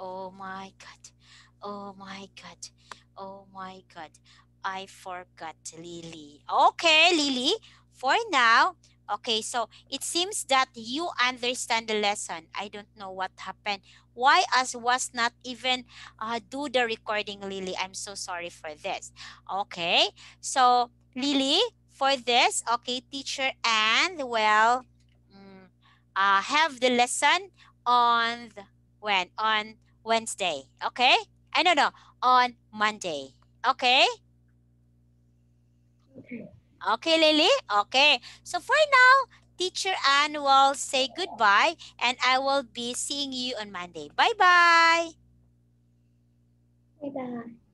Oh my God. Oh my God. Oh my God. I forgot Lily. Okay, Lily, for now. Okay, so it seems that you understand the lesson. I don't know what happened. Why us was not even uh, do the recording, Lily? I'm so sorry for this. Okay, so Lily, for this, okay, teacher and well, mm, uh, have the lesson on the, when? On Wednesday. Okay? I don't know. On Monday. Okay? Okay. Okay, Lily? Okay. So for now, teacher Anne will say goodbye and I will be seeing you on Monday. Bye-bye. Bye-bye.